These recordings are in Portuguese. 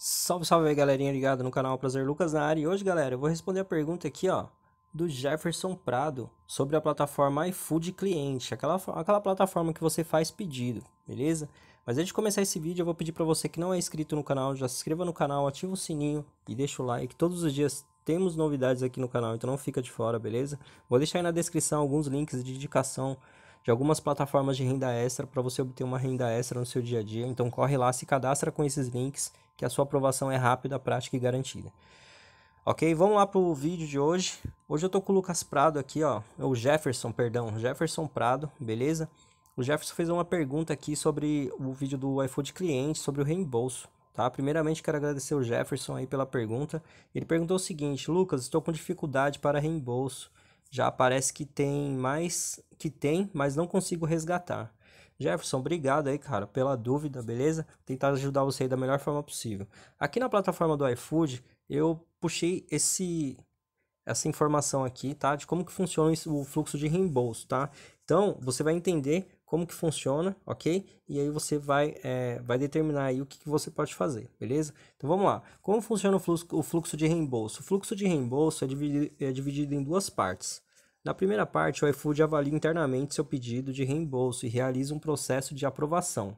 Salve, salve aí, galerinha ligada no canal Prazer Lucas na área. E hoje, galera, eu vou responder a pergunta aqui, ó, do Jefferson Prado sobre a plataforma iFood Cliente, aquela, aquela plataforma que você faz pedido, beleza? Mas antes de começar esse vídeo, eu vou pedir para você que não é inscrito no canal, já se inscreva no canal, ativa o sininho e deixa o like. Todos os dias temos novidades aqui no canal, então não fica de fora, beleza? Vou deixar aí na descrição alguns links de indicação de algumas plataformas de renda extra para você obter uma renda extra no seu dia a dia. Então corre lá, se cadastra com esses links que a sua aprovação é rápida, prática e garantida. Ok, vamos lá para o vídeo de hoje. Hoje eu estou com o Lucas Prado aqui, ó, é o Jefferson, perdão, Jefferson Prado, beleza? O Jefferson fez uma pergunta aqui sobre o vídeo do iFood cliente, sobre o reembolso. Tá? Primeiramente, quero agradecer o Jefferson aí pela pergunta. Ele perguntou o seguinte: Lucas, estou com dificuldade para reembolso. Já parece que tem mais que tem, mas não consigo resgatar. Jefferson, obrigado aí, cara, pela dúvida, beleza? Tentar ajudar você aí da melhor forma possível. Aqui na plataforma do iFood, eu puxei esse essa informação aqui, tá? De como que funciona o fluxo de reembolso, tá? Então, você vai entender como que funciona, ok? E aí você vai, é, vai determinar aí o que, que, você pode fazer, beleza? Então vamos lá. Como funciona o fluxo, o fluxo de reembolso? O fluxo de reembolso é dividido, é dividido em duas partes. Na primeira parte, o iFood avalia internamente seu pedido de reembolso e realiza um processo de aprovação.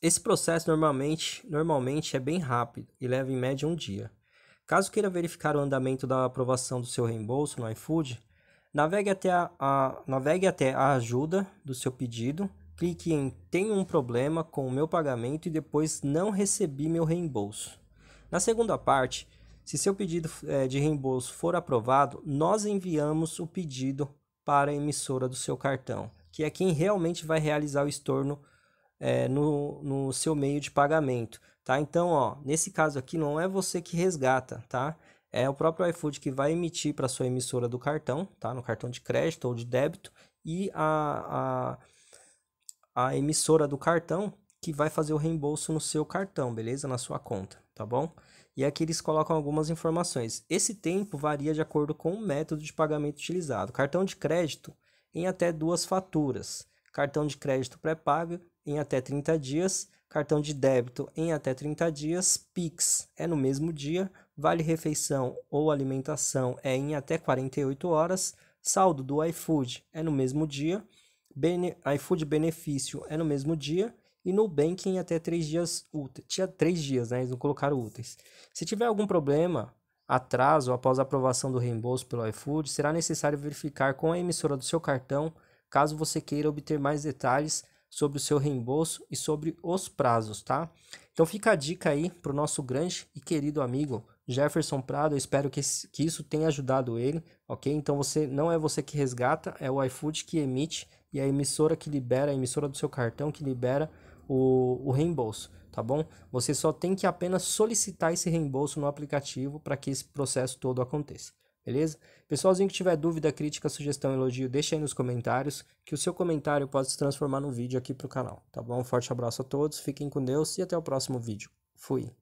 Esse processo normalmente, normalmente é bem rápido e leva em média um dia. Caso queira verificar o andamento da aprovação do seu reembolso no iFood, navegue até a, a, navegue até a ajuda do seu pedido, clique em Tenho um problema com o meu pagamento e depois Não recebi meu reembolso. Na segunda parte, se seu pedido eh, de reembolso for aprovado, nós enviamos o pedido para a emissora do seu cartão, que é quem realmente vai realizar o estorno é, no, no seu meio de pagamento, tá? Então, ó, nesse caso aqui não é você que resgata, tá? É o próprio iFood que vai emitir para sua emissora do cartão, tá? No cartão de crédito ou de débito e a, a, a emissora do cartão que vai fazer o reembolso no seu cartão, beleza? Na sua conta, tá bom? E aqui eles colocam algumas informações. Esse tempo varia de acordo com o método de pagamento utilizado. Cartão de crédito em até duas faturas. Cartão de crédito pré-pago em até 30 dias. Cartão de débito em até 30 dias. Pix é no mesmo dia. Vale refeição ou alimentação é em até 48 horas. Saldo do iFood é no mesmo dia. Bene... iFood benefício é no mesmo dia e no banking até três dias úteis. Tinha três dias, né? Eles não colocaram úteis. Se tiver algum problema, atraso após a aprovação do reembolso pelo iFood, será necessário verificar com a emissora do seu cartão caso você queira obter mais detalhes sobre o seu reembolso e sobre os prazos, tá? Então fica a dica aí para o nosso grande e querido amigo Jefferson Prado. Eu espero que, que isso tenha ajudado ele, ok? Então você não é você que resgata, é o iFood que emite e a emissora que libera, a emissora do seu cartão que libera o, o reembolso, tá bom? Você só tem que apenas solicitar esse reembolso no aplicativo para que esse processo todo aconteça. Beleza? Pessoalzinho que tiver dúvida, crítica, sugestão, elogio, deixa aí nos comentários, que o seu comentário pode se transformar num vídeo aqui para o canal, tá bom? Um forte abraço a todos, fiquem com Deus e até o próximo vídeo. Fui!